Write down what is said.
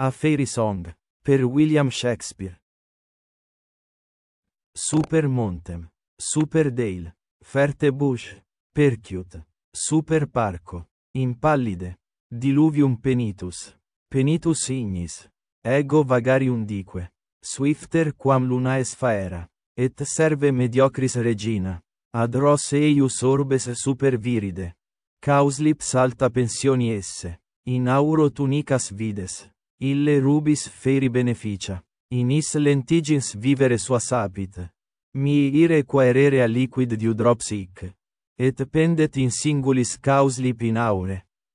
A Fairy Song. Per William Shakespeare. Super Montem. Super Dale. Ferte Bush. Percute. Super Parco. Impallide. Diluvium Penitus. Penitus Ignis. Ego Vagarium Dique. Swifter quam lunae sfaera. Et serve mediocris regina. Ad ros eius orbes super viride. Causlips Alta pensioni esse. In auro tunicas vides ille rubis feri beneficia. Inis lentigens vivere sua sapit. Mi ire quaerere a aliquid diudropsic. Et pendet in singulis caus lip in aure.